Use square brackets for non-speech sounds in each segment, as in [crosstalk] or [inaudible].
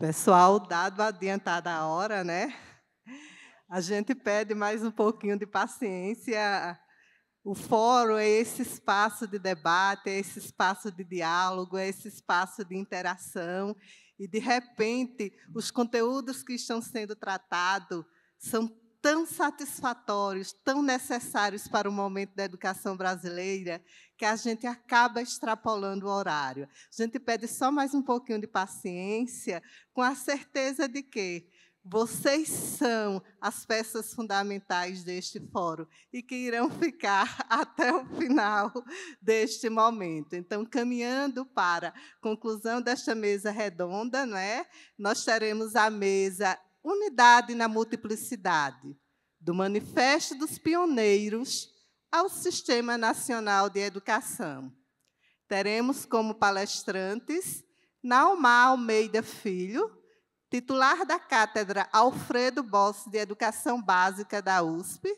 Pessoal, dado adiantada a hora, né? A gente pede mais um pouquinho de paciência. O fórum é esse espaço de debate, é esse espaço de diálogo, é esse espaço de interação. E, de repente, os conteúdos que estão sendo tratados são tão satisfatórios, tão necessários para o momento da educação brasileira, que a gente acaba extrapolando o horário. A gente pede só mais um pouquinho de paciência, com a certeza de que vocês são as peças fundamentais deste fórum e que irão ficar [laughs] até o final deste momento. Então, caminhando para a conclusão desta mesa redonda, né, nós teremos a mesa Unidade na Multiplicidade, do Manifesto dos Pioneiros ao Sistema Nacional de Educação. Teremos como palestrantes Naumar Almeida Filho, titular da Cátedra Alfredo Boss de Educação Básica da USP,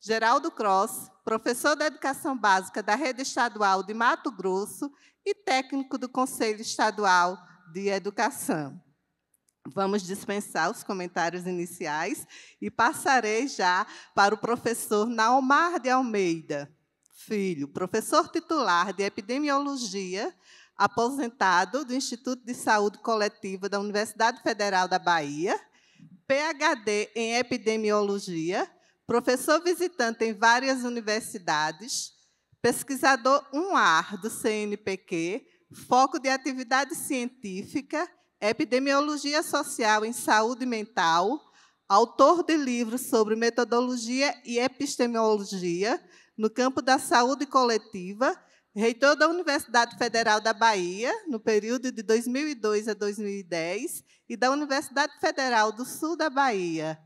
Geraldo Cross, professor da Educação Básica da Rede Estadual de Mato Grosso e técnico do Conselho Estadual de Educação. Vamos dispensar os comentários iniciais e passarei já para o professor Naomar de Almeida, filho, professor titular de epidemiologia, aposentado do Instituto de Saúde Coletiva da Universidade Federal da Bahia, PhD em epidemiologia, professor visitante em várias universidades, pesquisador 1A do CNPq, foco de atividade científica Epidemiologia Social em Saúde Mental, autor de livros sobre metodologia e epistemologia no campo da saúde coletiva, reitor da Universidade Federal da Bahia, no período de 2002 a 2010, e da Universidade Federal do Sul da Bahia,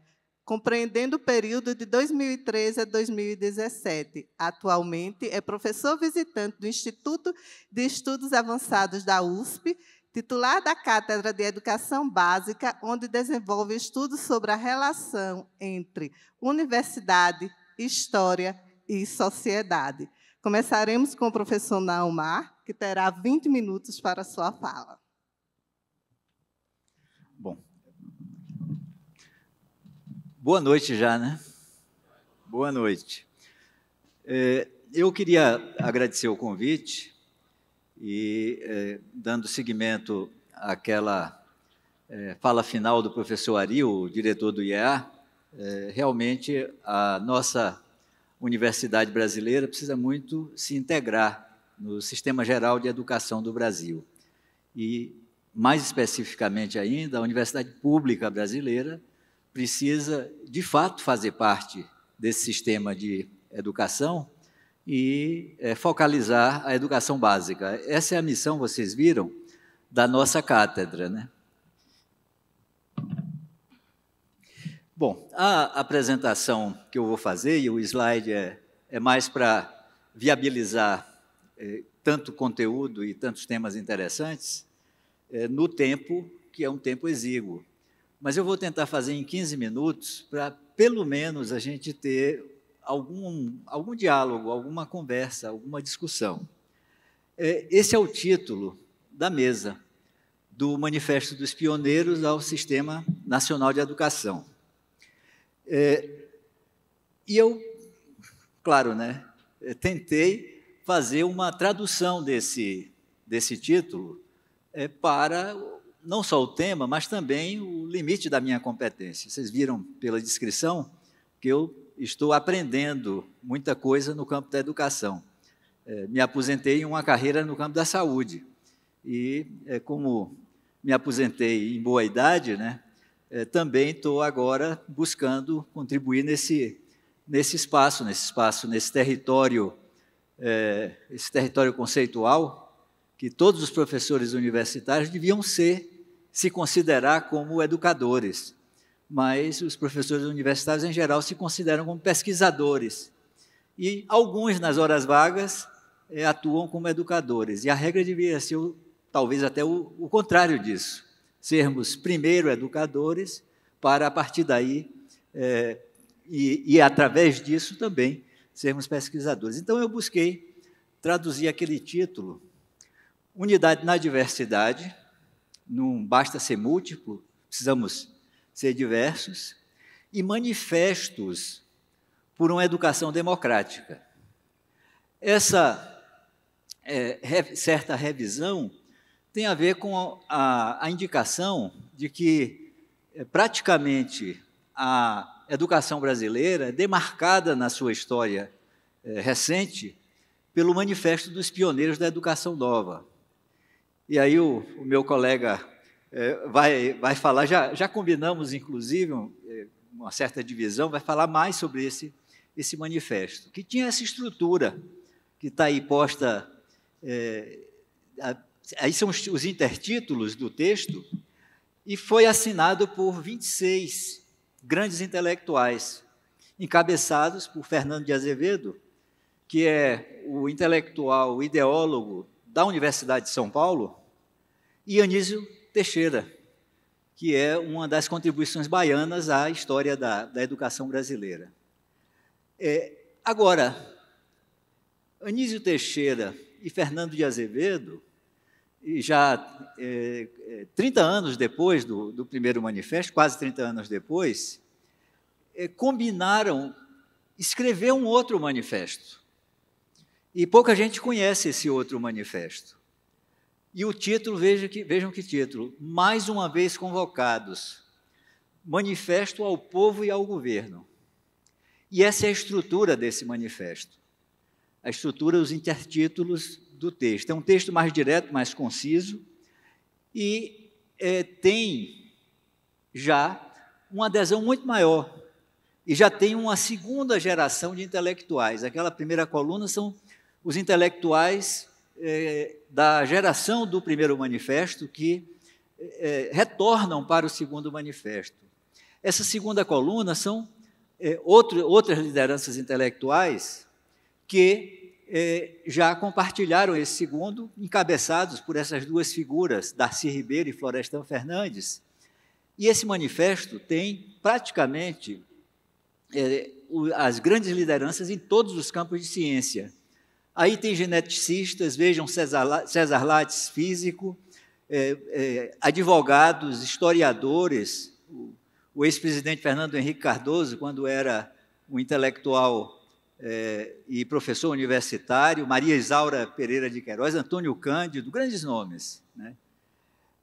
compreendendo o período de 2013 a 2017. Atualmente é professor visitante do Instituto de Estudos Avançados da USP titular da Cátedra de Educação Básica, onde desenvolve estudos sobre a relação entre universidade, história e sociedade. Começaremos com o professor Naumar, que terá 20 minutos para sua fala. Bom. Boa noite já, né? Boa noite. É, eu queria agradecer o convite e eh, dando seguimento àquela eh, fala final do professor Ari, o diretor do IEA, eh, realmente a nossa universidade brasileira precisa muito se integrar no sistema geral de educação do Brasil. E, mais especificamente ainda, a universidade pública brasileira precisa, de fato, fazer parte desse sistema de educação e é, focalizar a educação básica. Essa é a missão, vocês viram, da nossa cátedra. Né? Bom, a apresentação que eu vou fazer, e o slide é, é mais para viabilizar é, tanto conteúdo e tantos temas interessantes, eh, no tempo, que é um tempo exíguo. Mas eu vou tentar fazer em 15 minutos para, pelo menos, a gente ter algum, algum diálogo, alguma conversa, alguma discussão. É, esse é o título da mesa do Manifesto dos Pioneiros ao Sistema Nacional de Educação. É, e eu, claro, né, é, tentei fazer uma tradução desse, desse título é, para não só o tema, mas também o limite da minha competência. Vocês viram pela descrição que eu estou aprendendo muita coisa no campo da educação. É, me aposentei em uma carreira no campo da saúde. E é, como me aposentei em boa idade, né, é, também estou agora buscando contribuir nesse, nesse espaço, nesse espaço, nesse território, é, esse território conceitual que todos os professores universitários deviam ser, se considerar como educadores mas os professores universitários em geral se consideram como pesquisadores. E alguns, nas horas vagas, é, atuam como educadores. E a regra deveria ser, talvez, até o, o contrário disso: sermos primeiro educadores, para a partir daí, é, e, e através disso também, sermos pesquisadores. Então, eu busquei traduzir aquele título, Unidade na Diversidade. Não basta ser múltiplo, precisamos ser diversos, e manifestos por uma educação democrática. Essa é, re, certa revisão tem a ver com a, a indicação de que é, praticamente a educação brasileira é demarcada na sua história é, recente pelo Manifesto dos Pioneiros da Educação Nova. E aí o, o meu colega é, vai, vai falar, já, já combinamos, inclusive, é, uma certa divisão, vai falar mais sobre esse, esse manifesto, que tinha essa estrutura que está aí posta. É, a, aí são os, os intertítulos do texto, e foi assinado por 26 grandes intelectuais, encabeçados por Fernando de Azevedo, que é o intelectual ideólogo da Universidade de São Paulo, e Anísio Teixeira, que é uma das contribuições baianas à história da, da educação brasileira. É, agora, Anísio Teixeira e Fernando de Azevedo, já é, 30 é, anos depois do, do, primeiro manifesto, quase 30 anos depois, é, combinaram escrever um outro manifesto. E pouca gente conhece esse outro manifesto. E o título, vejam que, vejam que título: Mais uma vez convocados. Manifesto ao povo e ao governo. E essa é a estrutura desse manifesto. A estrutura, os intertítulos do texto. É um texto mais direto, mais conciso, e é, tem já uma adesão muito maior. E já tem uma segunda geração de intelectuais. Aquela primeira coluna são os intelectuais é, da geração do primeiro manifesto que é, retornam para o segundo manifesto. Essa segunda coluna são é, outro, outras lideranças intelectuais que é, já compartilharam esse segundo, encabeçados por essas duas figuras, Darcy Ribeiro e Florestan Fernandes. E esse manifesto tem praticamente é, as grandes lideranças em todos os campos de ciência. Aí tem geneticistas, vejam César Lattes, físico, é, é, advogados, historiadores. O, o ex-presidente Fernando Henrique Cardoso, quando era um intelectual é, e professor universitário, Maria Isaura Pereira de Queiroz, Antônio Cândido, grandes nomes. Né?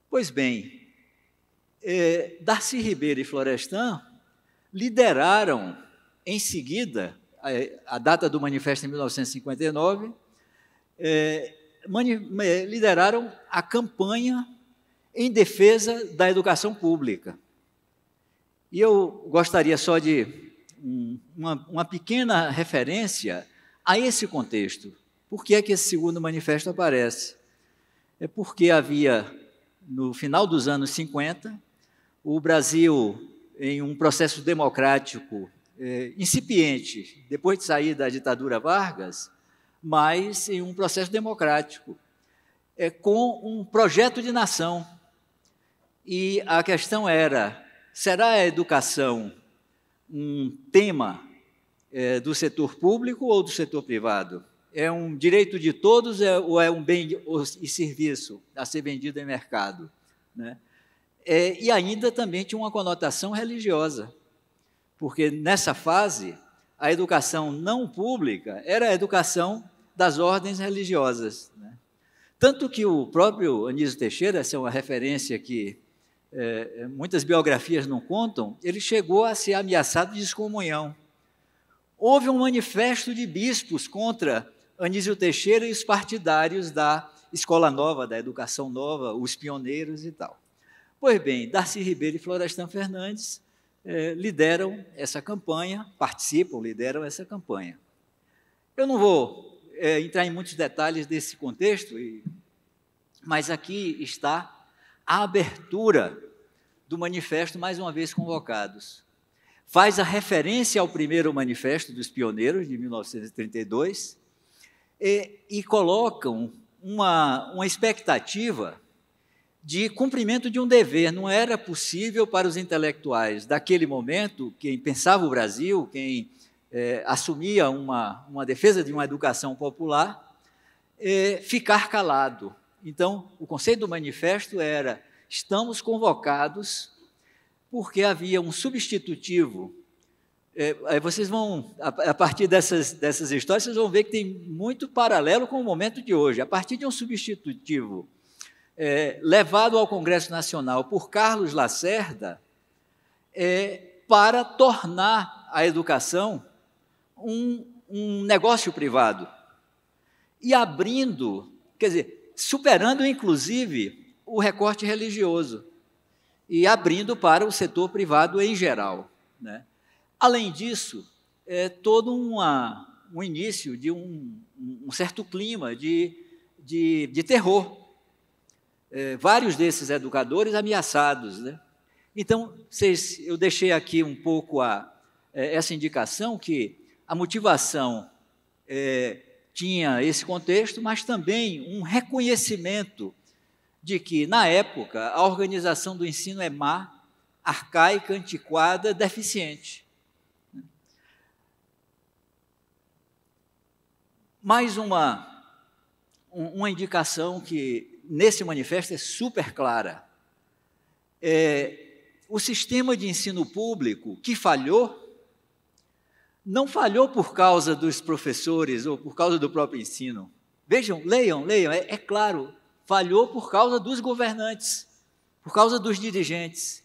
Pois bem, Darcy Ribeiro e Florestan lideraram, em seguida, a, data do manifesto em 1959, é, lideraram a campanha em defesa da educação pública. E eu gostaria só de uma, uma pequena referência a esse contexto. Por que é que esse segundo manifesto aparece? É porque havia, no final dos anos 50, o Brasil, em um processo democrático é, incipiente depois de sair da ditadura Vargas, mas em um processo democrático, é, com um projeto de nação. E a questão era: será a educação um tema é, do setor público ou do setor privado? É um direito de todos é, ou é um bem e serviço a ser vendido em mercado? Né? É, e ainda também tinha uma conotação religiosa porque nessa fase a educação não pública era a educação das ordens religiosas. Né? Tanto que o próprio Anísio Teixeira, essa é uma referência que é, muitas biografias não contam, ele chegou a ser ameaçado de excomunhão. Houve um manifesto de bispos contra Anísio Teixeira e os partidários da Escola Nova, da Educação Nova, os pioneiros e tal. Pois bem, Darcy Ribeiro e Florestan Fernandes eh, lideram essa campanha, participam, lideram essa campanha. Eu não vou eh, entrar em muitos detalhes desse contexto, e, mas aqui está a abertura do manifesto, mais uma vez convocados. Faz a referência ao primeiro manifesto dos pioneiros, de 1932, e, eh, e colocam uma, uma expectativa de cumprimento de um dever. Não era possível para os intelectuais daquele momento, quem pensava o Brasil, quem é, assumia uma, uma defesa de uma educação popular, é, ficar calado. Então, o conceito do manifesto era: estamos convocados porque havia um substitutivo. É, vocês vão, a, a, partir dessas, dessas histórias, vocês vão ver que tem muito paralelo com o momento de hoje. A partir de um substitutivo é, levado ao Congresso Nacional por Carlos Lacerda é, para tornar a educação um, um negócio privado e abrindo, quer dizer, superando inclusive o recorte religioso e abrindo para o setor privado em geral. Né? Além disso, é todo uma, um início de um, um certo clima de, de, de terror é, vários desses educadores ameaçados. Né? Então, vocês, eu deixei aqui um pouco a, é, essa indicação que a motivação é, tinha esse contexto, mas também um reconhecimento de que, na época, a organização do ensino é má, arcaica, antiquada, deficiente. Mais uma, uma indicação que nesse manifesto é super clara. É, o sistema de ensino público que falhou, não falhou por causa dos professores ou por causa do próprio ensino. Vejam, leiam, leiam, é, é claro, falhou por causa dos governantes, por causa dos dirigentes,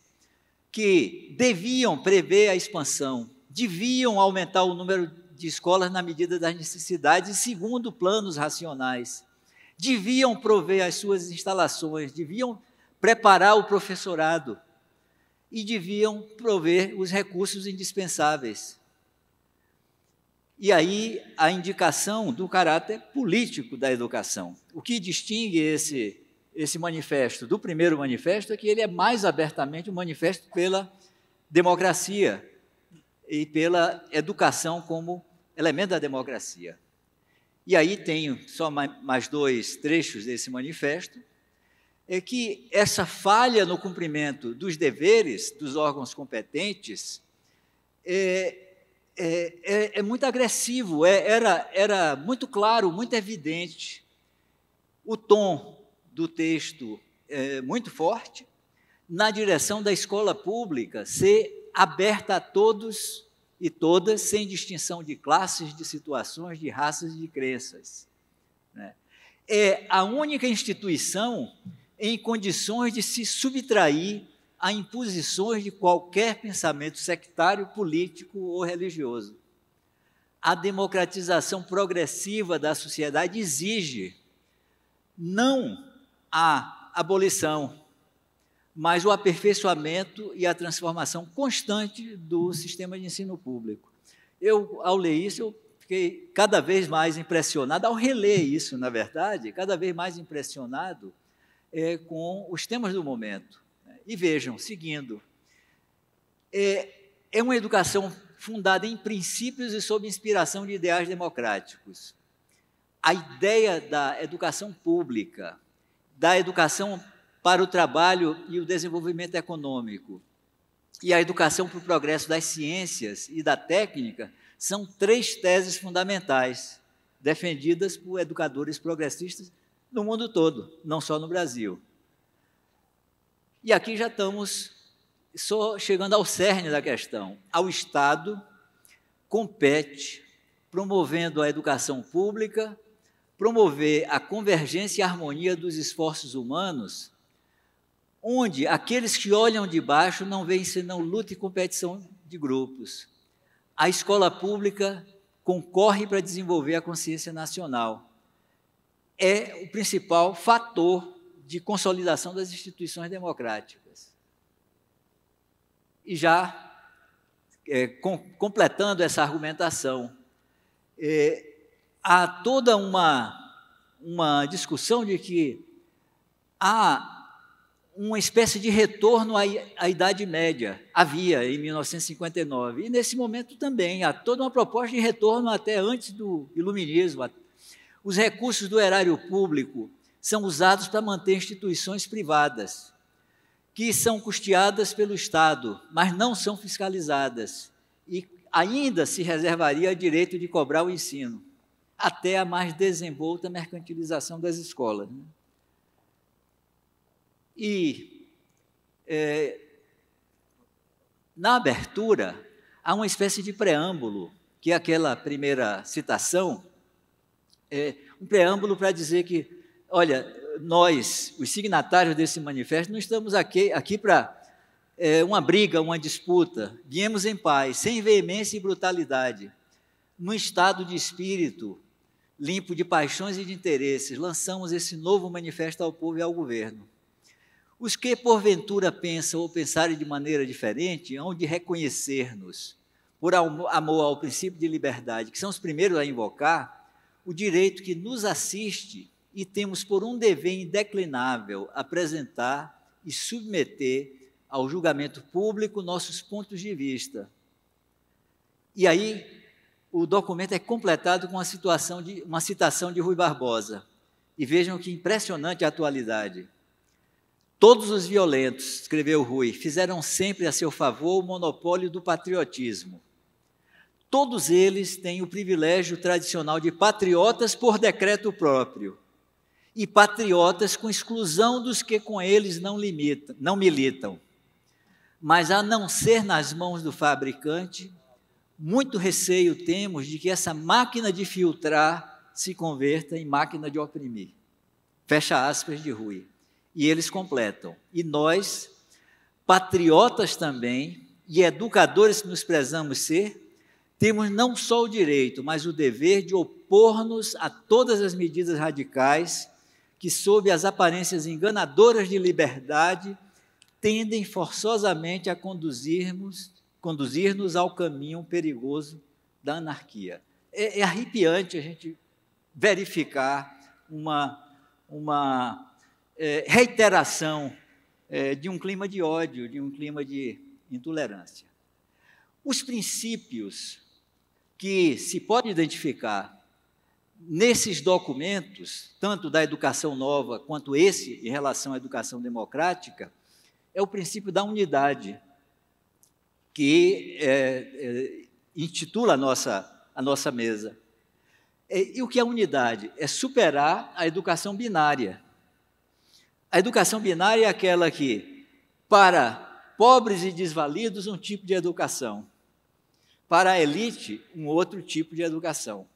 que deviam prever a expansão, deviam aumentar o número de escolas na medida das necessidades, segundo planos racionais deviam prover as suas instalações, deviam preparar o professorado e deviam prover os recursos indispensáveis. E aí a indicação do caráter político da educação. O que distingue esse, esse manifesto do primeiro manifesto é que ele é mais abertamente um manifesto pela democracia e pela educação como elemento da democracia. E aí tenho só mais dois trechos desse manifesto, é que essa falha no cumprimento dos deveres dos órgãos competentes é, é, é, é muito agressivo, é, era, era muito claro, muito evidente o tom do texto é muito forte na direção da escola pública ser aberta a todos e todas sem distinção de classes, de situações, de raças e de crenças. Né? É a única instituição em condições de se subtrair a imposições de qualquer pensamento sectário, político ou religioso. A democratização progressiva da sociedade exige não a abolição, mas o aperfeiçoamento e a transformação constante do sistema de ensino público. Eu, ao ler isso, eu fiquei cada vez mais impressionado, ao reler isso, na verdade, cada vez mais impressionado é, com os temas do momento. E vejam, seguindo, é, é uma educação fundada em princípios e sob inspiração de ideais democráticos. A ideia da educação pública, da educação para o trabalho e o desenvolvimento econômico e a educação para o progresso das ciências e da técnica são três teses fundamentais defendidas por educadores progressistas no mundo todo, não só no Brasil. E aqui já estamos só chegando ao cerne da questão. Ao Estado compete, promovendo a educação pública, promover a convergência e harmonia dos esforços humanos onde aqueles que olham de baixo não veem senão luta e competição de grupos. A escola pública concorre para desenvolver a consciência nacional. É o principal fator de consolidação das instituições democráticas. E já é, com, completando essa argumentação, é, há toda uma, uma discussão de que a uma espécie de retorno à, à Idade Média. Havia em 1959. E nesse momento também há toda uma proposta de retorno até antes do Iluminismo. Os recursos do erário público são usados para manter instituições privadas, que são custeadas pelo Estado, mas não são fiscalizadas. E ainda se reservaria o direito de cobrar o ensino, até a mais desenvolta mercantilização das escolas. Né? E é, na abertura, há uma espécie de preâmbulo, que é aquela primeira citação, é, um preâmbulo para dizer que, olha, nós, os signatários desse manifesto, não estamos aqui, aqui para é, uma briga, uma disputa. Viemos em paz, sem veemência e brutalidade, num estado de espírito limpo de paixões e de interesses, lançamos esse novo manifesto ao povo e ao governo. Os que porventura pensam ou pensarem de maneira diferente, hão de reconhecer-nos, por amor ao princípio de liberdade, que são os primeiros a invocar, o direito que nos assiste e temos por um dever indeclinável apresentar e submeter ao julgamento público nossos pontos de vista. E aí o documento é completado com uma, de, uma citação de Rui Barbosa. E vejam que impressionante a atualidade. Todos os violentos, escreveu Rui, fizeram sempre a seu favor o monopólio do patriotismo. Todos eles têm o privilégio tradicional de patriotas por decreto próprio e patriotas com exclusão dos que com eles não, limitam, não militam. Mas a não ser nas mãos do fabricante, muito receio temos de que essa máquina de filtrar se converta em máquina de oprimir. Fecha aspas de Rui. E eles completam. E nós, patriotas também, e educadores que nos prezamos ser, temos não só o direito, mas o dever de opor-nos a todas as medidas radicais que, sob as aparências enganadoras de liberdade, tendem forçosamente a conduzirmos, conduzir-nos ao caminho perigoso da anarquia. É, é arrepiante a gente verificar uma, uma é, reiteração é, de um clima de ódio, de um clima de intolerância. Os princípios que se pode identificar nesses documentos, tanto da educação nova quanto esse em relação à educação democrática, é o princípio da unidade, que é, é, intitula a nossa, a nossa mesa. E, é, e o que é unidade? É superar a educação binária. A educação binária é aquela que, para pobres e desvalidos, um tipo de educação. Para a elite, um outro tipo de educação.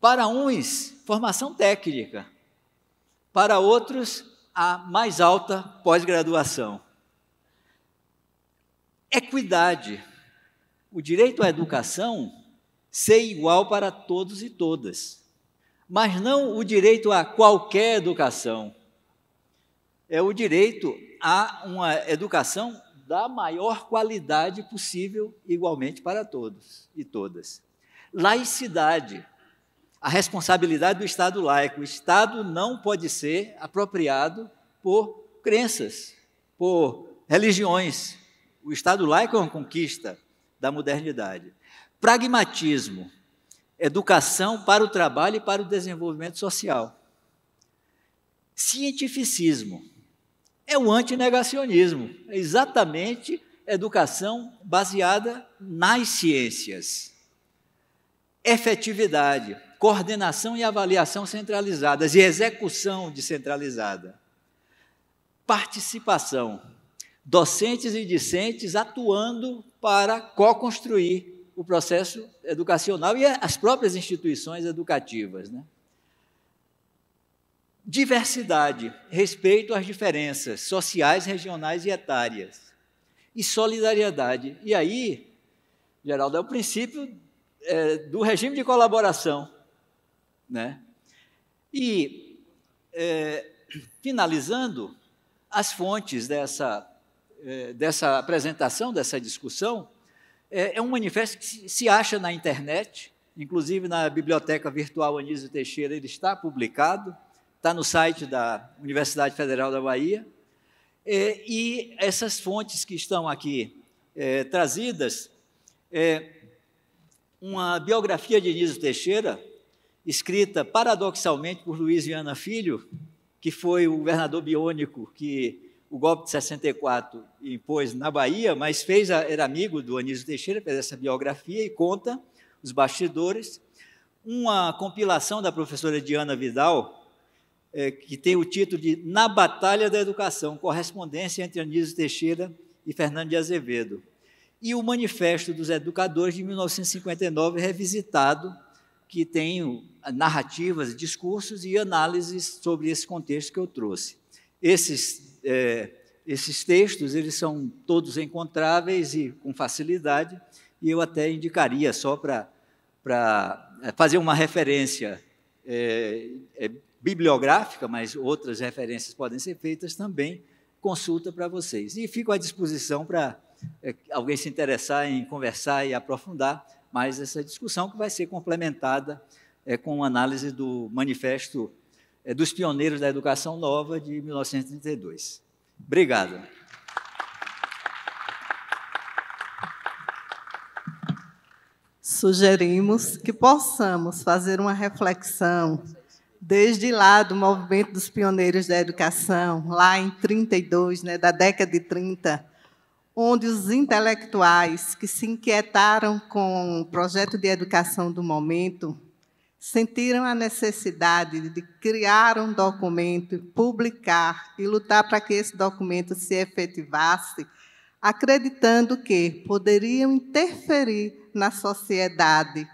Para uns, formação técnica. Para outros, a mais alta pós-graduação. Equidade. O direito à educação ser igual para todos e todas, mas não o direito a qualquer educação é o direito a uma educação da maior qualidade possível, igualmente para todos e todas. Laicidade, a responsabilidade do Estado laico. O Estado não pode ser apropriado por crenças, por religiões. O Estado laico é uma conquista da modernidade. Pragmatismo, educação para o trabalho e para o desenvolvimento social. Cientificismo, é o antinegacionismo. É exatamente educação baseada nas ciências. Efetividade, coordenação e avaliação centralizadas e execução descentralizada. Participação, docentes e discentes atuando para co-construir o processo educacional e as próprias instituições educativas. Né? Diversidade, respeito às diferenças sociais, regionais e etárias. E solidariedade. E aí, Geraldo, é o princípio é, do regime de colaboração. Né? E, é, finalizando, as fontes dessa, é, dessa apresentação, dessa discussão, é, é um manifesto que se acha na internet, inclusive na biblioteca virtual Anísio Teixeira, ele está publicado está no site da Universidade Federal da Bahia. É, e essas fontes que estão aqui é, trazidas, é, uma biografia de Niso Teixeira, escrita paradoxalmente por Luiz Viana Filho, que foi o governador biônico que o golpe de 64 impôs na Bahia, mas fez a, era amigo do Anísio Teixeira, fez essa biografia e conta os bastidores. Uma compilação da professora Diana Vidal, é, que tem o título de Na Batalha da Educação, correspondência entre Anísio Teixeira e Fernando de Azevedo, e o Manifesto dos Educadores de 1959, revisitado, que tem narrativas, discursos e análises sobre esse contexto que eu trouxe. Esses, é, esses textos eles são todos encontráveis e com facilidade, e eu até indicaria só para é, fazer uma referência é, é, bibliográfica, mas outras referências podem ser feitas também, consulta para vocês. E fico à disposição para eh, alguém se interessar em conversar e aprofundar mais essa discussão, que vai ser complementada eh, com com análise do manifesto eh, dos pioneiros da educação nova de 1932. Obrigado. Sugerimos que possamos fazer uma reflexão desde lá do movimento dos pioneiros da educação, lá em 32, né, da década de 30, onde os intelectuais que se inquietaram com o projeto de educação do momento sentiram a necessidade de criar um documento, publicar e lutar para que esse documento se efetivasse, acreditando que poderiam interferir na sociedade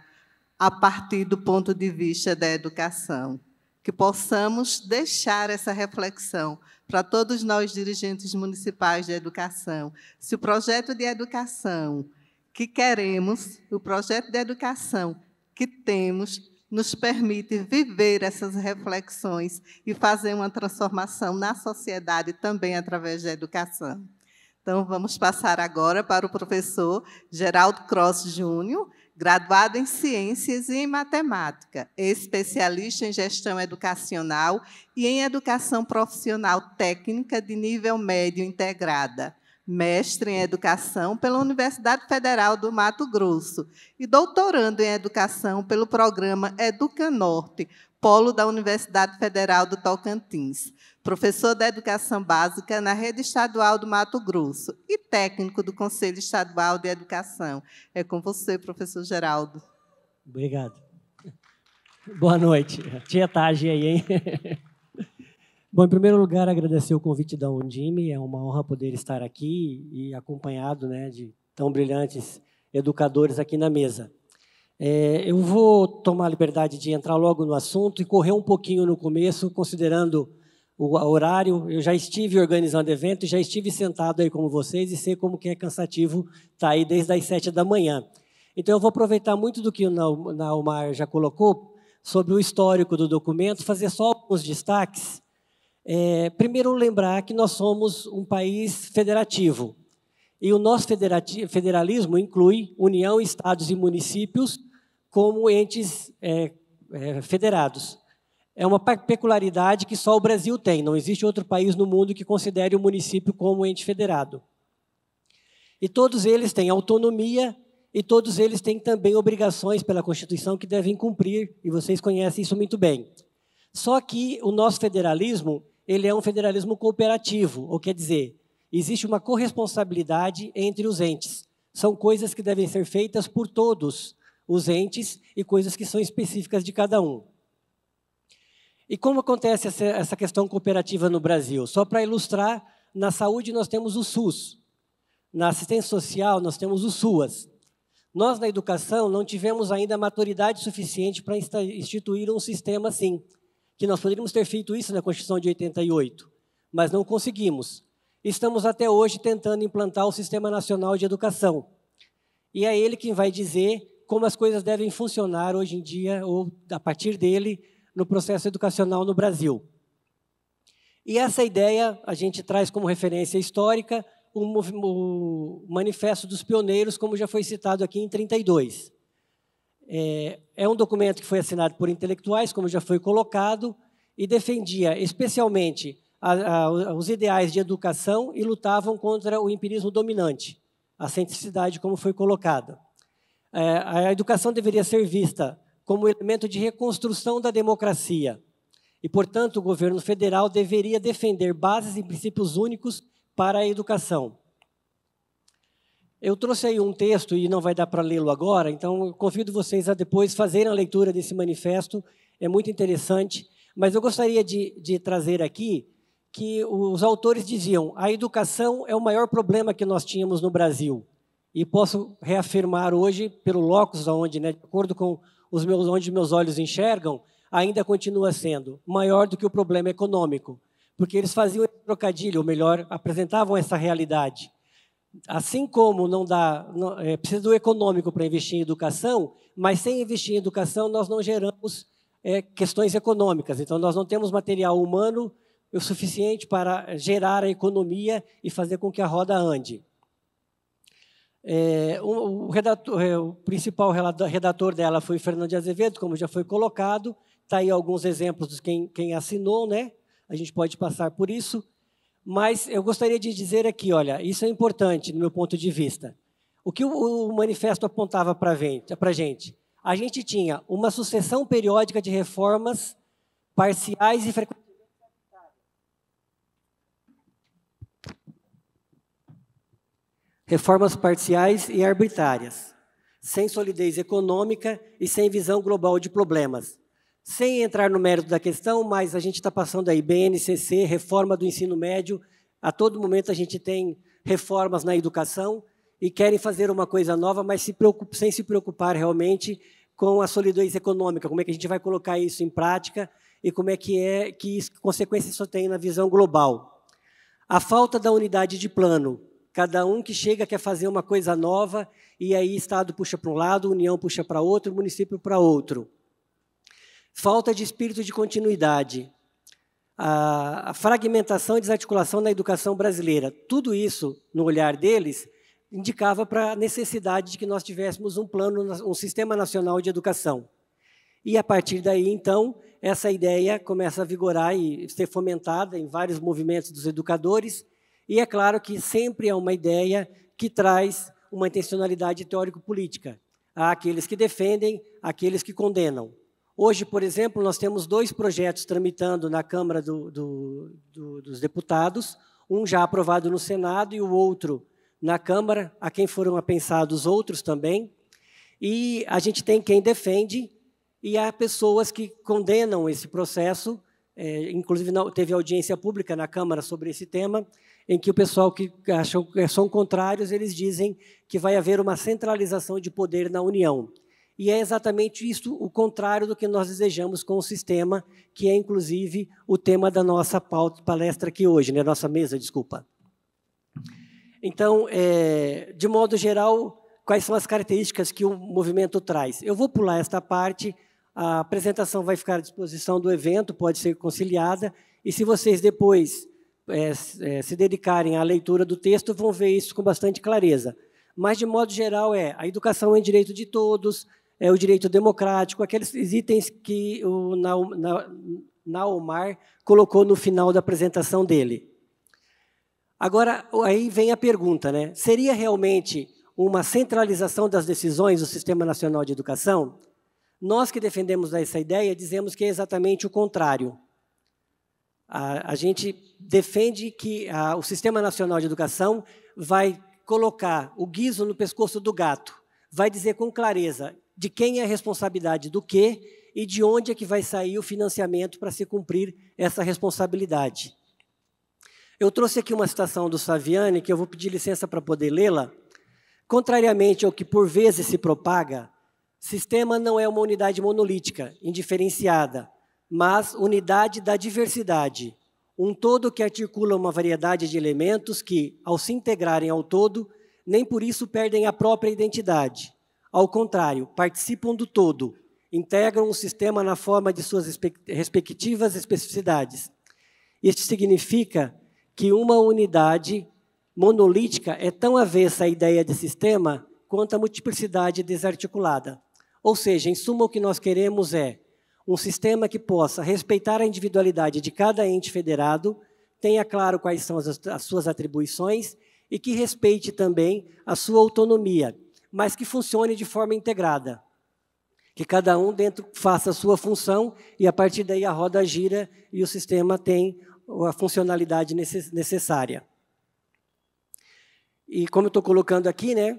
a partir do ponto de vista da educação que possamos deixar essa reflexão para todos nós, dirigentes municipais de educação. Se o projeto de educação que queremos, o projeto de educação que temos, nos permite viver essas reflexões e fazer uma transformação na sociedade também através da educação. Então, vamos passar agora para o professor Geraldo Cross Júnior, graduado em Ciências e em Matemática, especialista em Gestão Educacional e em Educação Profissional Técnica de Nível Médio Integrada, mestre em Educação pela Universidade Federal do Mato Grosso e doutorando em Educação pelo programa Educa Norte, polo da Universidade Federal do Tocantins professor da Educação Básica na Rede Estadual do Mato Grosso e técnico do Conselho Estadual de Educação. É com você, professor Geraldo. Obrigado. Boa noite. Tietagem aí, hein? Bom, em primeiro lugar, agradecer o convite da Undime. É uma honra poder estar aqui e acompanhado né, de tão brilhantes educadores aqui na mesa. É, eu vou tomar a liberdade de entrar logo no assunto e correr um pouquinho no começo, considerando o horário. Eu já estive organizando evento, já estive sentado aí como vocês e sei como que é cansativo estar tá aí desde as sete da manhã. Então eu vou aproveitar muito do que o Naumar já colocou sobre o histórico do documento, fazer só alguns destaques. É, primeiro, lembrar que nós somos um país federativo. E o nosso federalismo inclui União, Estados e municípios como entes é, é, federados é uma peculiaridade que só o Brasil tem. Não existe outro país no mundo que considere o município como ente federado. E todos eles têm autonomia e todos eles têm também obrigações pela Constituição que devem cumprir, e vocês conhecem isso muito bem. Só que o nosso federalismo, ele é um federalismo cooperativo, ou quer dizer, existe uma corresponsabilidade entre os entes. São coisas que devem ser feitas por todos os entes e coisas que são específicas de cada um. E como acontece essa questão cooperativa no Brasil? Só para ilustrar, na saúde nós temos o SUS, na assistência social nós temos o SUAS. Nós, na educação, não tivemos ainda maturidade suficiente para instituir um sistema assim, que nós poderíamos ter feito isso na Constituição de 88, mas não conseguimos. Estamos até hoje tentando implantar o Sistema Nacional de Educação. E é ele quem vai dizer como as coisas devem funcionar hoje em dia, ou a partir dele, no processo educacional no Brasil. E essa ideia a gente traz como referência histórica o, Manifesto dos Pioneiros, como já foi citado aqui em 1932. É, é um documento que foi assinado por intelectuais, como já foi colocado, e defendia especialmente os ideais de educação e lutavam contra o empirismo dominante, a cientificidade, como foi colocada. É, a educação deveria ser vista como elemento de reconstrução da democracia. E, portanto, o governo federal deveria defender bases e princípios únicos para a educação. Eu trouxe aí um texto e não vai dar para lê-lo agora, então convido vocês a depois fazerem a leitura desse manifesto, é muito interessante. Mas eu gostaria de, de trazer aqui que os autores diziam: a educação é o maior problema que nós tínhamos no Brasil. E posso reafirmar hoje, pelo locus aonde, né, de acordo com os meus, onde meus olhos enxergam, ainda continua sendo maior do que o problema econômico, porque eles faziam esse trocadilho, ou melhor, apresentavam essa realidade. Assim como não dá, não, é, precisa do econômico para investir em educação, mas sem investir em educação nós não geramos é, questões econômicas. Então nós não temos material humano o suficiente para gerar a economia e fazer com que a roda ande. É, o, o, redator, é, o, principal redator dela foi Fernando de Azevedo, como já foi colocado. Está aí alguns exemplos de quem, quem assinou, né? A gente pode passar por isso. Mas eu gostaria de dizer aqui, olha, isso é importante no meu ponto de vista. O que o, o manifesto apontava para a gente? A gente tinha uma sucessão periódica de reformas parciais e frequentes reformas parciais e arbitrárias, sem solidez econômica e sem visão global de problemas. Sem entrar no mérito da questão, mas a gente está passando aí BNCC, reforma do ensino médio, a todo momento a gente tem reformas na educação e querem fazer uma coisa nova, mas se preocup... sem se preocupar realmente com a solidez econômica, como é que a gente vai colocar isso em prática e como é que é que consequências isso tem na visão global. A falta da unidade de plano, Cada um que chega quer fazer uma coisa nova, e aí Estado puxa para um lado, União puxa para outro, município para outro. Falta de espírito de continuidade. A, fragmentação e desarticulação da educação brasileira. Tudo isso, no olhar deles, indicava para a necessidade de que nós tivéssemos um plano, um sistema nacional de educação. E a partir daí, então, essa ideia começa a vigorar e ser fomentada em vários movimentos dos educadores, e é claro que sempre é uma ideia que traz uma intencionalidade teórico-política. Há aqueles que defendem, aqueles que condenam. Hoje, por exemplo, nós temos dois projetos tramitando na Câmara do, do, do, dos Deputados, um já aprovado no Senado e o outro na Câmara, a quem foram apensados outros também. E a gente tem quem defende e há pessoas que condenam esse processo, é, inclusive teve audiência pública na Câmara sobre esse tema, em que o pessoal que acham são contrários, eles dizem que vai haver uma centralização de poder na União. E é exatamente isso o contrário do que nós desejamos com o sistema, que é inclusive o tema da nossa palestra aqui hoje, né? nossa mesa, desculpa. Então, é, de modo geral, quais são as características que o movimento traz? Eu vou pular esta parte, a apresentação vai ficar à disposição do evento, pode ser conciliada, e se vocês depois é, é, se dedicarem à leitura do texto vão ver isso com bastante clareza. Mas, de modo geral, é a educação é direito de todos, é o direito democrático, aqueles itens que o Naomar colocou no final da apresentação dele. Agora, aí vem a pergunta, né? Seria realmente uma centralização das decisões do Sistema Nacional de Educação? Nós que defendemos essa ideia dizemos que é exatamente o contrário. A, gente defende que a, o Sistema Nacional de Educação vai colocar o guiso no pescoço do gato, vai dizer com clareza de quem é a responsabilidade do quê e de onde é que vai sair o financiamento para se cumprir essa responsabilidade. Eu trouxe aqui uma citação do Saviani, que eu vou pedir licença para poder lê-la. Contrariamente ao que por vezes se propaga, sistema não é uma unidade monolítica, indiferenciada, mas unidade da diversidade, um todo que articula uma variedade de elementos que, ao se integrarem ao todo, nem por isso perdem a própria identidade. Ao contrário, participam do todo, integram o sistema na forma de suas respectivas especificidades. Isso significa que uma unidade monolítica é tão avessa à ideia de sistema quanto a multiplicidade desarticulada. Ou seja, em suma, o que nós queremos é um sistema que possa respeitar a individualidade de cada ente federado, tenha claro quais são as, as suas atribuições e que respeite também a sua autonomia, mas que funcione de forma integrada. Que cada um dentro faça a sua função e a partir daí a roda gira e o sistema tem a funcionalidade necessária. E como eu estou colocando aqui, né,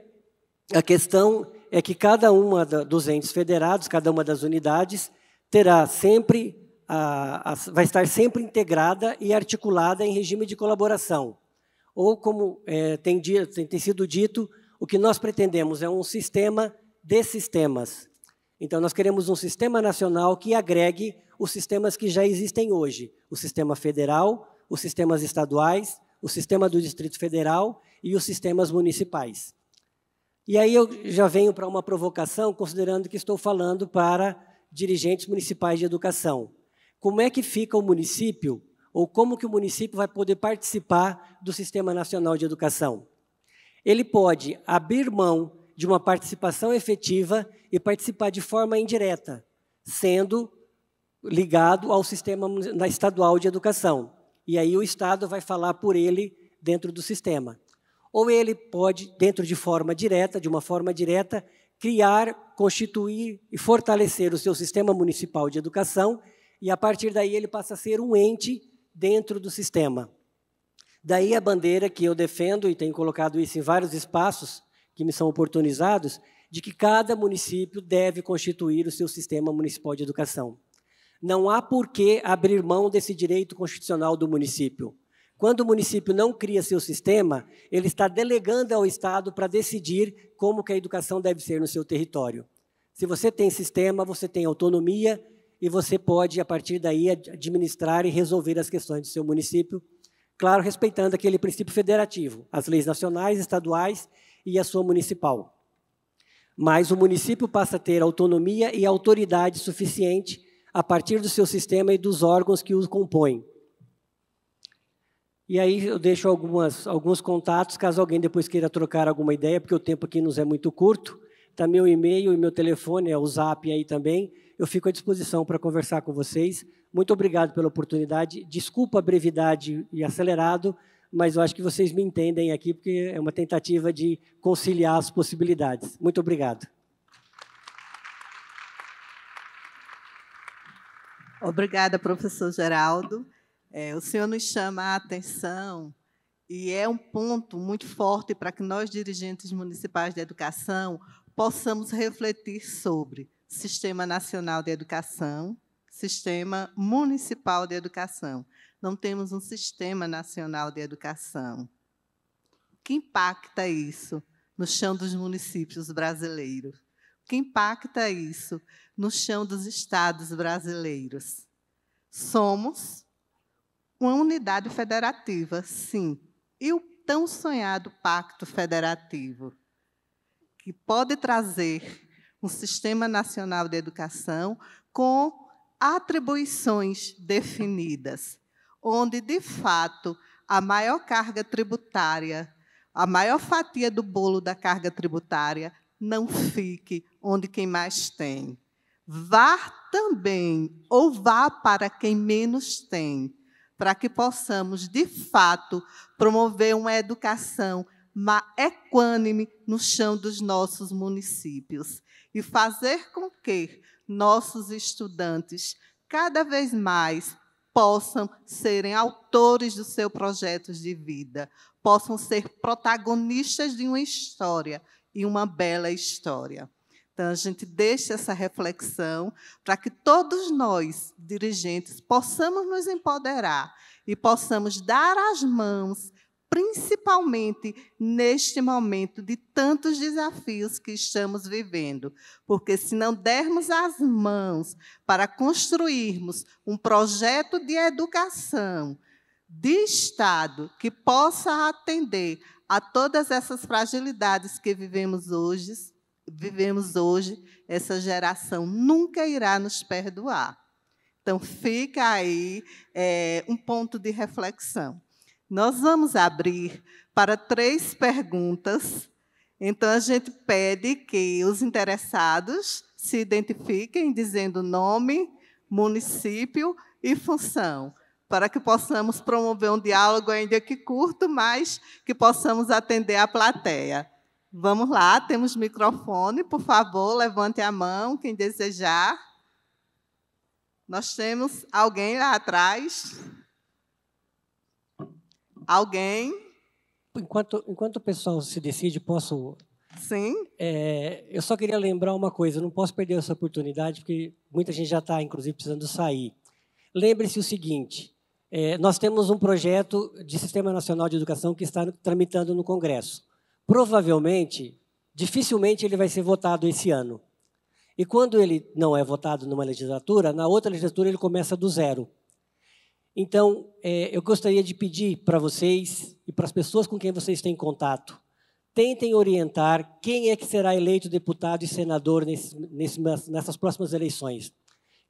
a questão é que cada uma dos entes federados, cada uma das unidades, terá sempre a, a, vai estar sempre integrada e articulada em regime de colaboração. Ou, como é, tem, dito, tem, tem sido dito, o que nós pretendemos é um sistema de sistemas. Então, nós queremos um sistema nacional que agregue os sistemas que já existem hoje: o sistema federal, os sistemas estaduais, o sistema do Distrito Federal e os sistemas municipais. E aí eu já venho para uma provocação, considerando que estou falando para dirigentes municipais de educação. Como é que fica o município ou como que o município vai poder participar do Sistema Nacional de Educação? Ele pode abrir mão de uma participação efetiva e participar de forma indireta, sendo ligado ao sistema estadual de educação. E aí o Estado vai falar por ele dentro do sistema. Ou ele pode, dentro de forma direta, de uma forma direta, criar, constituir e fortalecer o seu sistema municipal de educação, e a partir daí ele passa a ser um ente dentro do sistema. Daí a bandeira que eu defendo, e tenho colocado isso em vários espaços que me são oportunizados, de que cada município deve constituir o seu sistema municipal de educação. Não há por que abrir mão desse direito constitucional do município. Quando o município não cria seu sistema, ele está delegando ao Estado para decidir como que a educação deve ser no seu território. Se você tem sistema, você tem autonomia e você pode, a partir daí, administrar e resolver as questões do seu município, claro, respeitando aquele princípio federativo, as leis nacionais, estaduais e a sua municipal. Mas o município passa a ter autonomia e autoridade suficiente a partir do seu sistema e dos órgãos que o compõem. E aí eu deixo algumas, alguns contatos, caso alguém depois queira trocar alguma ideia, porque o tempo aqui nos é muito curto. Está meu e-mail e meu telefone, é o zap aí também. Eu fico à disposição para conversar com vocês. Muito obrigado pela oportunidade. Desculpa a brevidade e acelerado, mas eu acho que vocês me entendem aqui, porque é uma tentativa de conciliar as possibilidades. Muito obrigado. Obrigada, professor Geraldo. É, o Senhor nos chama a atenção e é um ponto muito forte para que nós, dirigentes municipais de educação, possamos refletir sobre Sistema Nacional de Educação, Sistema Municipal de Educação. Não temos um Sistema Nacional de Educação. O Que impacta isso no chão dos municípios brasileiros? O Que impacta isso no chão dos estados brasileiros? Somos uma unidade federativa, sim. E o tão sonhado pacto federativo, que pode trazer um sistema nacional de educação com atribuições definidas, onde, de fato, a maior carga tributária, a maior fatia do bolo da carga tributária não fique onde quem mais tem. Vá também, ou vá para quem menos tem, para que possamos, de fato, promover uma educação equânime no chão dos nossos municípios e fazer com que nossos estudantes cada vez mais possam serem autores do seu projeto de vida, possam ser protagonistas de uma história e uma bela história. Então, a gente deixa essa reflexão para que todos nós, dirigentes, possamos nos empoderar e possamos dar as mãos, principalmente neste momento de tantos desafios que estamos vivendo. Porque, se não dermos as mãos para construirmos um projeto de educação, de Estado que possa atender a todas essas fragilidades que vivemos hoje, vivemos hoje, essa geração nunca irá nos perdoar. Então, fica aí é, um ponto de reflexão. Nós vamos abrir para três perguntas. Então, a gente pede que os interessados se identifiquem dizendo nome, município e função, para que possamos promover um diálogo, ainda que curto, mas que possamos atender a plateia. Vamos lá, temos microfone, por favor, levante a mão quem desejar. Nós temos alguém lá atrás. Alguém? Enquanto, enquanto o pessoal se decide, posso. Sim. É, eu só queria lembrar uma coisa: não posso perder essa oportunidade, porque muita gente já está, inclusive, precisando sair. Lembre-se o seguinte: é, nós temos um projeto de Sistema Nacional de Educação que está tramitando no Congresso provavelmente, dificilmente ele vai ser votado esse ano. E quando ele não é votado numa legislatura, na outra legislatura ele começa do zero. Então, é, eu gostaria de pedir para vocês e para as pessoas com quem vocês têm contato, tentem orientar quem é que será eleito deputado e senador nesse, nesse, nessas próximas eleições.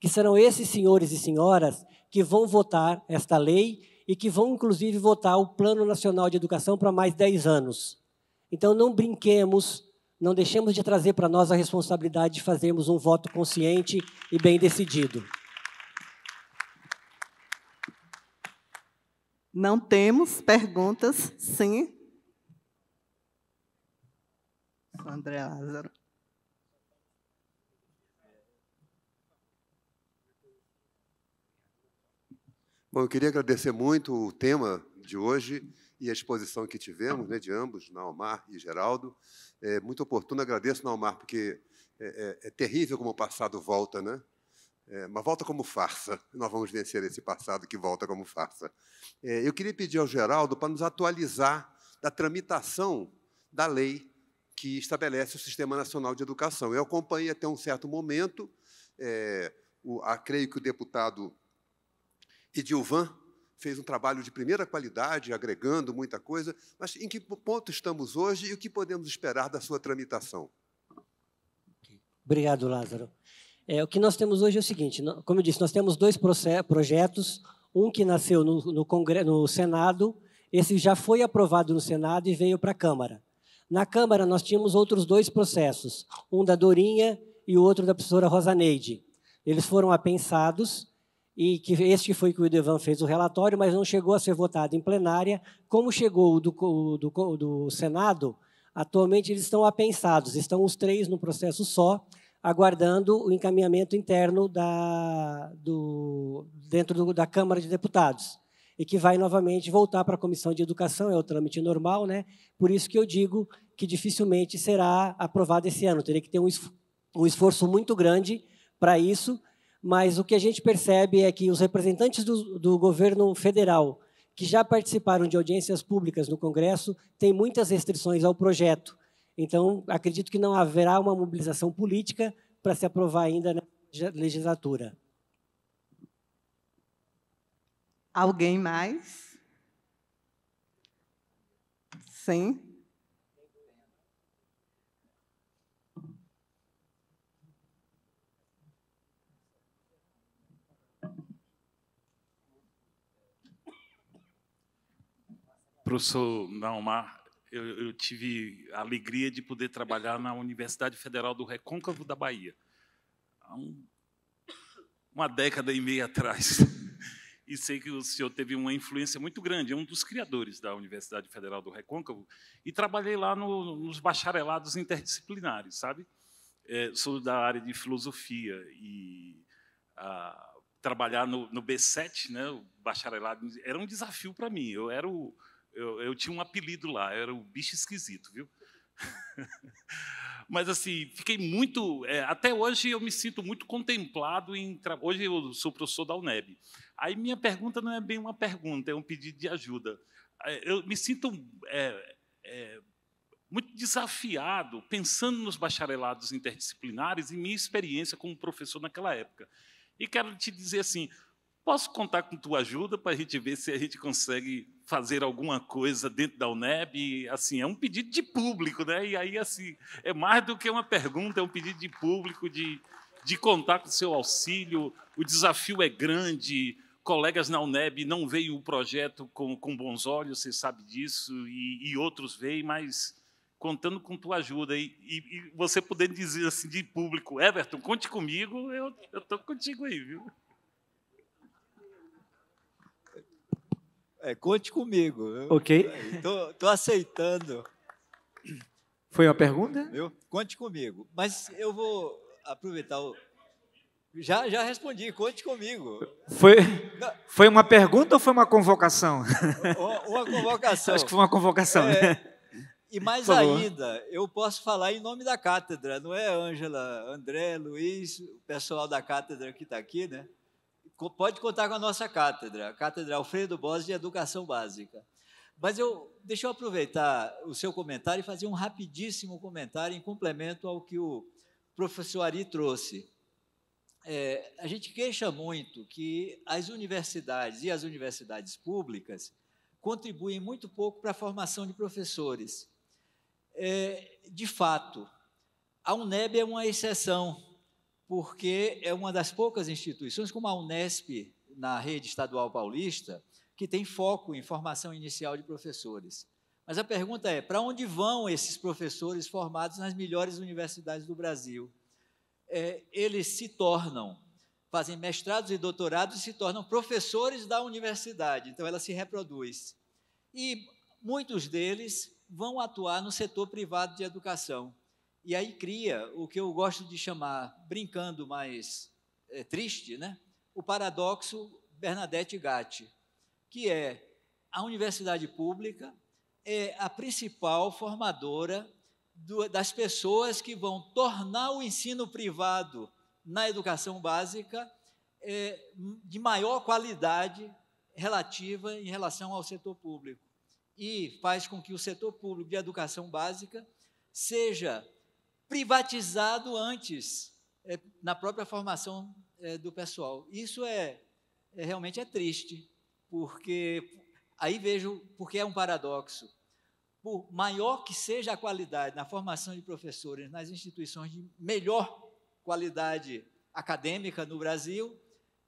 Que serão esses senhores e senhoras que vão votar esta lei e que vão, inclusive, votar o Plano Nacional de Educação para mais 10 anos. Então não brinquemos, não deixemos de trazer para nós a responsabilidade de fazermos um voto consciente e bem decidido. Não temos perguntas, sim. André Lázaro. Bom, eu queria agradecer muito o tema de hoje e a exposição que tivemos, né, de ambos, Naomar e Geraldo. É muito oportuno, agradeço, Naomar, porque é, é, é terrível como o passado volta, né? É, mas volta como farsa. [laughs] Nós vamos vencer esse passado que volta como farsa. É, eu queria pedir ao Geraldo para nos atualizar da tramitação da lei que estabelece o Sistema Nacional de Educação. Eu acompanhei até um certo momento, é, o, a, creio que o deputado Edilvan fez um trabalho de primeira qualidade, agregando muita coisa, mas em que ponto estamos hoje e o que podemos esperar da sua tramitação? Obrigado, Lázaro. É, o que nós temos hoje é o seguinte: como eu disse, nós temos dois projetos, um que nasceu no, no, no Senado, esse já foi aprovado no Senado e veio para a Câmara. Na Câmara, nós tínhamos outros dois processos, um da Dorinha e o outro da professora Rosaneide. Eles foram apensados e que este foi que o Idevan fez o relatório, mas não chegou a ser votado em plenária, como chegou o do, do, do Senado, atualmente eles estão apensados, estão os três no processo só, aguardando o encaminhamento interno da, do, dentro do, da Câmara de Deputados e que vai novamente voltar para a Comissão de Educação, é o trâmite normal, né? Por isso que eu digo que dificilmente será aprovado esse ano, teria que ter um, esforço muito grande para isso, mas o que a gente percebe é que os representantes do, do governo federal que já participaram de audiências públicas no Congresso têm muitas restrições ao projeto. Então, acredito que não haverá uma mobilização política para se aprovar ainda na legislatura. Alguém mais? Sim. Professor Naumar, eu, eu, tive a alegria de poder trabalhar na Universidade Federal do Recôncavo da Bahia, há um, uma década e meia atrás. [laughs] E sei que o senhor teve uma influência muito grande, é um dos criadores da Universidade Federal do Recôncavo, e trabalhei lá no, nos bacharelados interdisciplinares, sabe? É, sou da área de filosofia e a, trabalhar no, no, B7, né, o bacharelado, era um desafio para mim. Eu era o eu, eu tinha um apelido lá, era o bicho esquisito, viu? [laughs] Mas assim, fiquei muito. É, até hoje eu me sinto muito contemplado em. Hoje eu sou professor da UNEB. Aí minha pergunta não é bem uma pergunta, é um pedido de ajuda. É, eu me sinto é, é, muito desafiado pensando nos bacharelados interdisciplinares e minha experiência como professor naquela época. E quero te dizer assim: posso contar com tua ajuda para a gente ver se a gente consegue fazer alguma coisa dentro da UNEB, assim, é um pedido de público, né? E aí, assim, é mais do que uma pergunta, é um pedido de público de, de contar com o seu auxílio. O desafio é grande, colegas na UNEB não veio o projeto com, com bons olhos, você sabe disso, e, e outros veem, mas contando com tua ajuda e, e, e você podendo dizer assim de público, Everton, conte comigo, eu estou contigo aí, viu? É, conte comigo. Ok. Estou aceitando. Foi uma pergunta? conte comigo. Mas eu vou aproveitar o. Já, já respondi, conte comigo. Foi, foi uma pergunta ou foi uma convocação? Uma, convocação. Acho que foi uma convocação. É, né? E mais ainda, eu posso falar em nome da cátedra, não é, Ângela, André, Luiz, o pessoal da cátedra que está aqui, né? pode contar com a nossa cátedra, a cátedra Alfredo Bosch de Educação Básica. Mas eu, deixa eu aproveitar o seu comentário e fazer um rapidíssimo comentário em complemento ao que o professor Ari trouxe. É, a gente queixa muito que as universidades e as universidades públicas contribuem muito pouco para a formação de professores. É, de fato, a UNEB é uma exceção porque é uma das poucas instituições, como a Unesp, na rede estadual paulista, que tem foco em formação inicial de professores. Mas a pergunta é: para onde vão esses professores formados nas melhores universidades do Brasil? É, eles se tornam, fazem mestrados e doutorados e se tornam professores da universidade, então ela se reproduz. E muitos deles vão atuar no setor privado de educação. E aí cria o que eu gosto de chamar, brincando, mas é triste, né? o paradoxo Bernadette Gatti, que é a universidade pública é a principal formadora do, das pessoas que vão tornar o ensino privado na educação básica é, de maior qualidade relativa em relação ao setor público. E faz com que o setor público de educação básica seja privatizado antes, é, na própria formação é, do pessoal. Isso é, é, realmente é triste, porque aí vejo porque é um paradoxo. Por maior que seja a qualidade na formação de professores nas instituições de melhor qualidade acadêmica no Brasil,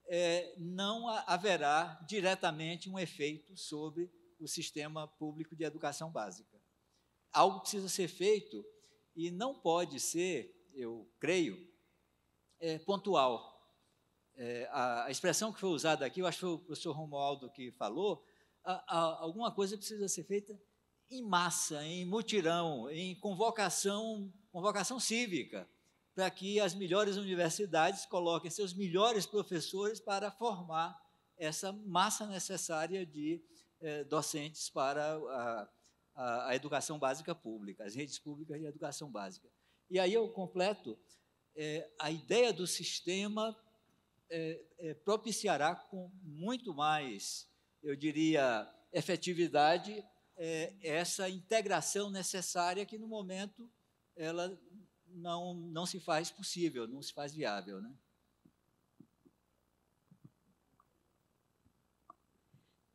é, não haverá diretamente um efeito sobre o sistema público de educação básica. Algo precisa ser feito e não pode ser, eu creio, é, pontual. É, a, a, expressão que foi usada aqui, eu acho que foi o professor Romualdo que falou, a, a, alguma coisa precisa ser feita em massa, em mutirão, em convocação, convocação cívica, para que as melhores universidades coloquem seus melhores professores para formar essa massa necessária de é, docentes para a a, a educação básica pública, as redes públicas de educação básica. E aí eu completo, é, a ideia do sistema é, é, propiciará com muito mais, eu diria, efetividade é, essa integração necessária que no momento ela não, não se faz possível, não se faz viável. Né?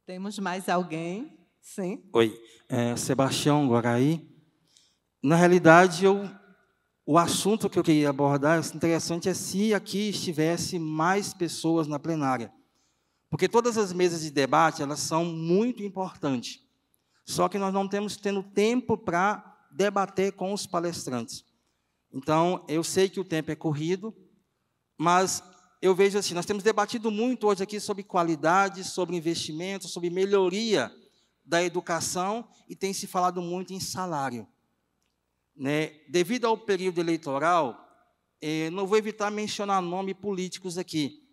Temos mais alguém? Sim. Oi. É, Sebastião Guaraí. Na realidade, eu, o assunto que eu queria abordar, o interessante é se aqui estivesse mais pessoas na plenária. Porque todas as mesas de debate, elas são muito importantes. Só que nós não temos tendo tempo para debater com os palestrantes. Então, eu sei que o tempo é corrido, mas eu vejo assim, nós temos debatido muito hoje aqui sobre qualidade, sobre investimento, sobre melhoria da educação e tem se falado muito em salário. Né? Devido ao período eleitoral, eh, não vou evitar mencionar nomes políticos aqui,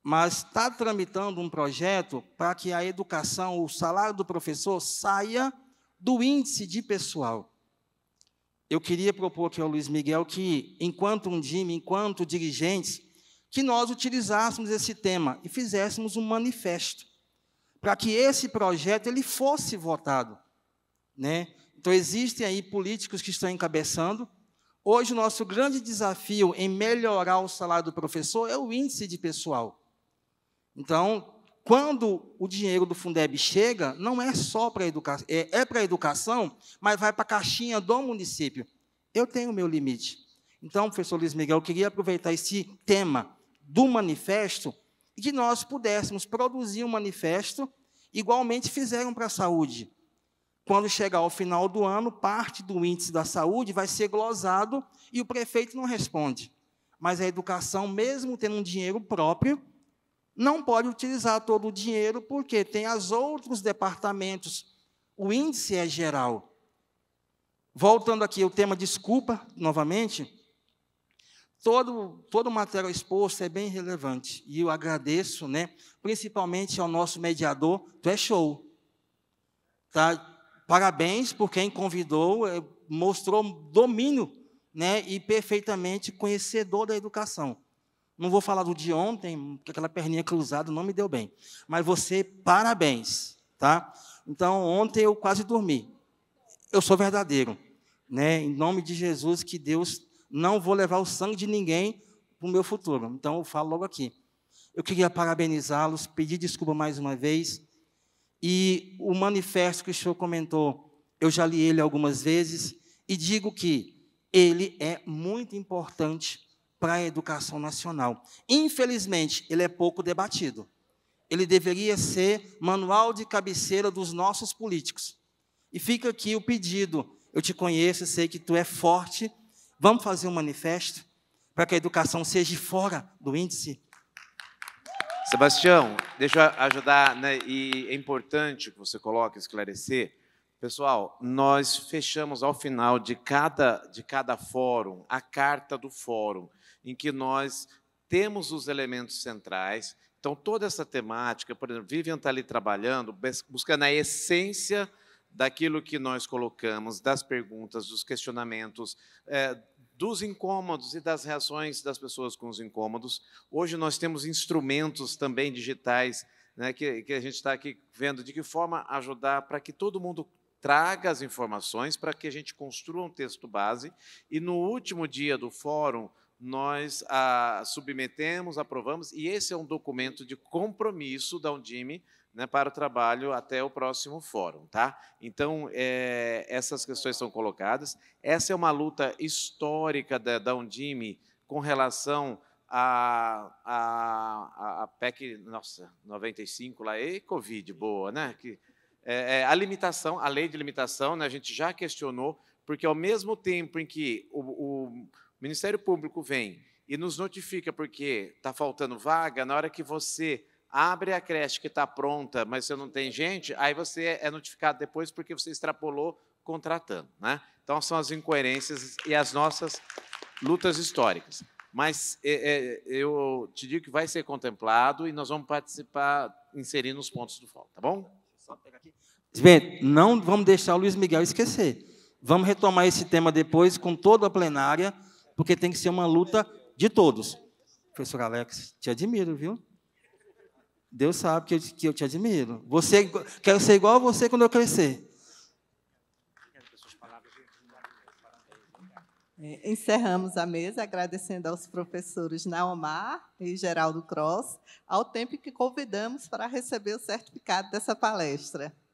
mas está tramitando um projeto para que a educação, o salário do professor, saia do índice de pessoal. Eu queria propor aqui ao Luiz Miguel que, enquanto um time, enquanto dirigentes, que nós utilizássemos esse tema e fizéssemos um manifesto para que esse projeto ele fosse votado, né? Então existem aí políticos que estão encabeçando. Hoje o nosso grande desafio em melhorar o salário do professor é o índice de pessoal. Então, quando o dinheiro do Fundeb chega, não é só para educação, é, é para educação, mas vai para a caixinha do município. Eu tenho o meu limite. Então, professor Luiz Miguel, eu queria aproveitar esse tema do manifesto e de nós pudéssemos produzir um manifesto, igualmente fizeram para a saúde. Quando chegar ao final do ano, parte do índice da saúde vai ser glosado e o prefeito não responde. Mas a educação, mesmo tendo um dinheiro próprio, não pode utilizar todo o dinheiro, porque tem as outros departamentos. O índice é geral. Voltando aqui ao tema desculpa, novamente, todo, todo o material exposto é bem relevante. E eu agradeço, né, principalmente ao nosso mediador, tu é show. Tá? Parabéns por quem convidou, é, mostrou domínio né, e perfeitamente conhecedor da educação. Não vou falar do de ontem, porque aquela perninha cruzada não me deu bem. Mas você, parabéns. Tá? Então, ontem eu quase dormi. Eu sou verdadeiro. Né? Em nome de Jesus, que Deus não vou levar o sangue de ninguém para o meu futuro. Então, eu falo logo aqui. Eu queria parabenizá-los, pedir desculpa mais uma vez. E o manifesto que o senhor comentou, eu já li ele algumas vezes e digo que ele é muito importante para a educação nacional. Infelizmente, ele é pouco debatido. Ele deveria ser manual de cabeceira dos nossos políticos. E fica aqui o pedido: eu te conheço, sei que tu é forte Vamos fazer um manifesto para que a educação seja fora do índice? Sebastião, deixa eu ajudar, né? e é importante que você coloque, esclarecer. Pessoal, nós fechamos ao final de cada, de cada fórum a carta do fórum, em que nós temos os elementos centrais. Então, toda essa temática, por exemplo, Vivian está ali trabalhando, buscando a essência daquilo que nós colocamos, das perguntas, dos questionamentos, é, dos incômodos e das reações das pessoas com os incômodos. Hoje nós temos instrumentos também digitais né, que, que a gente está aqui vendo de que forma ajudar para que todo mundo traga as informações para que a gente construa um texto base e no último dia do fórum nós a submetemos, aprovamos e esse é um documento de compromisso da Undime né, para o trabalho até o próximo fórum. Tá? Então, é, essas questões são colocadas. Essa é uma luta histórica da, da Undime com relação a, a, a PEC nossa, 95 lá, e Covid, boa, né? Que, é, é, a limitação, a lei de limitação, né, a gente já questionou, porque ao mesmo tempo em que o, o Ministério Público vem e nos notifica porque está faltando vaga, na hora que você abre a creche que está pronta, mas você não tem gente, aí você é notificado depois porque você extrapolou contratando. Né? Então, são as incoerências e as nossas lutas históricas. Mas é, é, eu te digo que vai ser contemplado e nós vamos participar inserindo os pontos do fórum, tá bom? Bem, não vamos deixar o Luiz Miguel esquecer. Vamos retomar esse tema depois com toda a plenária, porque tem que ser uma luta de todos. Professor Alex, te admiro, viu? Deus sabe que eu, que eu te admiro. Você, é quero ser igual a você quando eu crescer. É, encerramos a mesa agradecendo aos professores Naomar e Geraldo Cross, ao tempo que convidamos para receber o certificado dessa palestra.